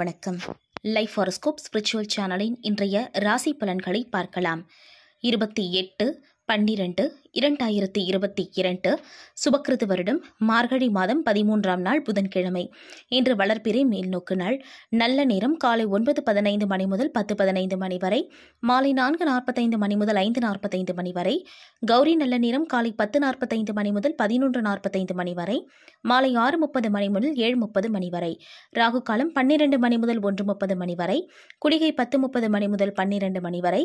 வணக்கம் life horoscope spiritual சேனலின் இன்றைய ராசி பலன்களை பார்க்கலாம் இருபத்தி எட்டு பன்னிரண்டு இரண்டாயிரத்தி இருபத்தி இரண்டு சுபக்கிருது வருடம் மார்கழி மாதம் பதிமூன்றாம் நாள் புதன்கிழமை இன்று வளர்ப்பிறை மேல்நோக்கு நாள் நல்ல நேரம் காலை ஒன்பது பதினைந்து மணி முதல் பத்து பதினைந்து மணி வரை மாலை நான்கு நாற்பத்தைந்து மணி முதல் ஐந்து நாற்பத்தைந்து மணி வரை கௌரி நல்ல நேரம் காலை பத்து நாற்பத்தைந்து மணி முதல் பதினொன்று நாற்பத்தைந்து மணி வரை மாலை ஆறு முப்பது மணி முதல் ஏழு முப்பது மணி வரை ராகு காலம் பன்னிரண்டு மணி முதல் ஒன்று முப்பது மணி வரை குடிகை பத்து முப்பது மணி முதல் பன்னிரண்டு மணி வரை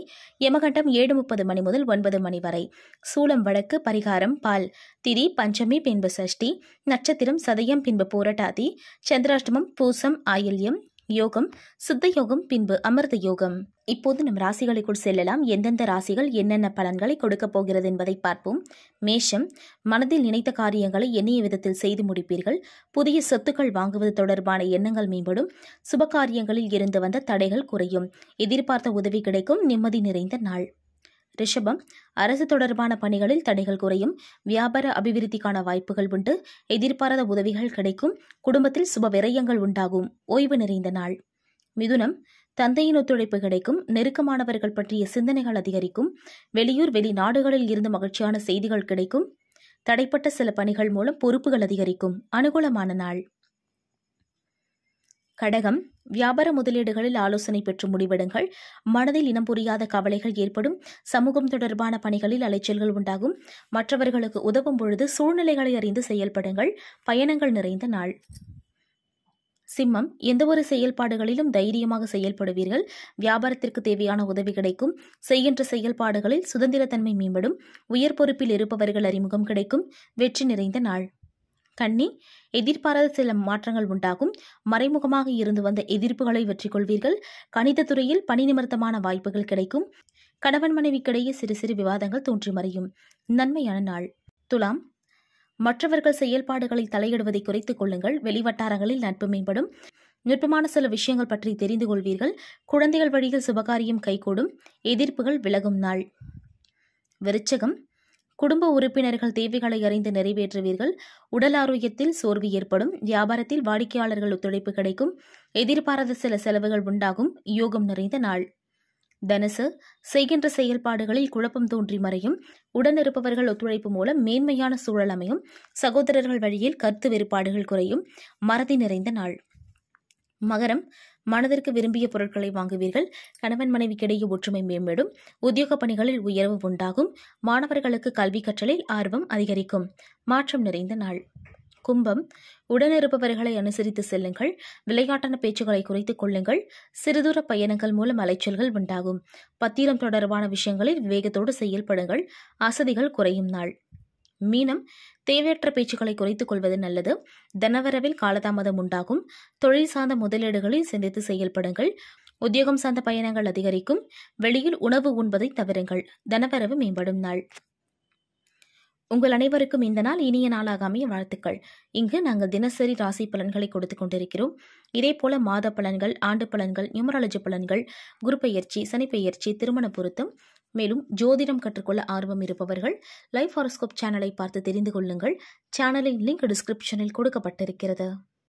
யமகண்டம் ஏழு முப்பது மணி முதல் ஒன்பது மணி வரை வரை சூளம் வழக்கு பரிகாரம் பால் திதி பஞ்சமி பின்பு சஷ்டி நட்சத்திரம் சதயம் பின்பு போராட்டாதி சந்திராஷ்டமம் பூசம் ஆயில்யம் யோகம் சித்த யோகம் பின்பு அமிர்த யோகம் இப்போது நம் ராசிகளுக்குள் செல்லலாம் எந்தெந்த ராசிகள் என்னென்ன பலன்களை கொடுக்கப் போகிறது என்பதை பார்ப்போம் மேஷம் மனதில் நினைத்த காரியங்களை எண்ணிய விதத்தில் செய்து முடிப்பீர்கள் புதிய சொத்துக்கள் வாங்குவது தொடர்பான எண்ணங்கள் மேம்படும் சுபகாரியங்களில் இருந்து வந்த தடைகள் குறையும் எதிர்பார்த்த உதவி கிடைக்கும் நிம்மதி நிறைந்த நாள் ரிஷபம் அரசு தொடர்பான பணிகளில் தடைகள் குறையும் வியாபார அபிவிருத்திக்கான வாய்ப்புகள் உண்டு எதிர்பாராத உதவிகள் கிடைக்கும் குடும்பத்தில் சுப விரயங்கள் உண்டாகும் ஓய்வு நிறைந்த நாள் மிதுனம் தந்தையின் ஒத்துழைப்பு கிடைக்கும் நெருக்கமானவர்கள் பற்றிய சிந்தனைகள் அதிகரிக்கும் வெளியூர் வெளிநாடுகளில் இருந்து மகிழ்ச்சியான செய்திகள் கிடைக்கும் தடைப்பட்ட சில பணிகள் மூலம் பொறுப்புகள் அதிகரிக்கும் அனுகூலமான நாள் கடகம் வியாபார முதலீடுகளில் ஆலோசனை பெற்று முடிவெடுங்கள் மனதில் இனம் புரியாத கவலைகள் ஏற்படும் சமூகம் தொடர்பான பணிகளில் அலைச்சல்கள் உண்டாகும் மற்றவர்களுக்கு உதவும் பொழுது சூழ்நிலைகளை அறிந்து செயல்படுங்கள் பயணங்கள் நிறைந்த நாள் சிம்மம் எந்தவொரு செயல்பாடுகளிலும் தைரியமாக செயல்படுவீர்கள் வியாபாரத்திற்கு தேவையான உதவி கிடைக்கும் செய்கின்ற செயல்பாடுகளில் சுதந்திரத்தன்மை மேம்படும் உயர் பொறுப்பில் இருப்பவர்கள் அறிமுகம் கிடைக்கும் வெற்றி நிறைந்த நாள் கண்ணி எதிர்பாராத சில மாற்றங்கள் உண்டாகும் மறைமுகமாக இருந்து வந்த எதிர்ப்புகளை வெற்றி கொள்வீர்கள் கணிதத்துறையில் பணி நிமர்த்தமான வாய்ப்புகள் கிடைக்கும் கணவன் மனைவிக்கிடையே சிறு சிறு விவாதங்கள் தோன்றி மறையும் நன்மையான நாள் துலாம் மற்றவர்கள் செயல்பாடுகளை தலையிடுவதை குறைத்துக் கொள்ளுங்கள் வெளிவட்டாரங்களில் நட்பு மேம்படும் நுட்பமான சில விஷயங்கள் பற்றி தெரிந்து கொள்வீர்கள் குழந்தைகள் வழியில் சுபகாரியம் கைகூடும் எதிர்ப்புகள் விலகும் நாள் விருச்சகம் குடும்ப உறுப்பினர்கள் தேவைகளை அறிந்து நிறைவேற்றுவீர்கள் உடல் ஆரோக்கியத்தில் சோர்வு ஏற்படும் வியாபாரத்தில் வாடிக்கையாளர்கள் ஒத்துழைப்பு கிடைக்கும் எதிர்பாராத சில செலவுகள் உண்டாகும் யோகம் நிறைந்த நாள் தனுசு செய்கின்ற செயல்பாடுகளில் குழப்பம் தோன்றி மறையும் உடன் இருப்பவர்கள் ஒத்துழைப்பு மூலம் மேன்மையான சூழல் அமையும் சகோதரர்கள் வழியில் கருத்து வேறுபாடுகள் குறையும் மறதி நிறைந்த நாள் மகரம் மனதிற்கு விரும்பிய பொருட்களை வாங்குவீர்கள் கணவன் மனைவிக்கிடையே ஒற்றுமை மேம்படும் உத்தியோக பணிகளில் உயர்வு உண்டாகும் மாணவர்களுக்கு கல்வி கற்றலில் ஆர்வம் அதிகரிக்கும் மாற்றம் நிறைந்த நாள் கும்பம் உடனிருப்பவர்களை அனுசரித்து செல்லுங்கள் விளையாட்டான பேச்சுகளை குறைத்துக் கொள்ளுங்கள் சிறுதூர பயணங்கள் மூலம் அலைச்சல்கள் உண்டாகும் பத்திரம் தொடர்பான விஷயங்களில் விவேகத்தோடு செயல்படுங்கள் அசதிகள் குறையும் நாள் மீனம் தேவையற்ற பேச்சுக்களை குறைத்துக் கொள்வது நல்லது தனவரவில் காலதாமதம் உண்டாகும் தொழில் சார்ந்த முதலீடுகளில் சிந்தித்து செயல்படுங்கள் உத்தியோகம் சார்ந்த பயணங்கள் அதிகரிக்கும் வெளியில் உணவு உண்பதை தவிருங்கள் தனவரவு மேம்படும் நாள் உங்கள் அனைவருக்கும் இந்த நாள் இனிய நாளாக அமைய வாழ்த்துக்கள் இங்கு நாங்கள் தினசரி ராசி பலன்களை கொடுத்து கொண்டிருக்கிறோம் இதே போல மாத பலன்கள் ஆண்டு பலன்கள் நியூமராலஜி பலன்கள் குரு சனிப்பெயர்ச்சி சனி திருமண பொருத்தம் மேலும் ஜோதிடம் கற்றுக்கொள்ள ஆர்வம் இருப்பவர்கள் லைஃப் ஹாரோஸ்கோப் சேனலை பார்த்து தெரிந்து கொள்ளுங்கள் சேனலின் லிங்க் டிஸ்கிரிப்ஷனில் கொடுக்கப்பட்டிருக்கிறது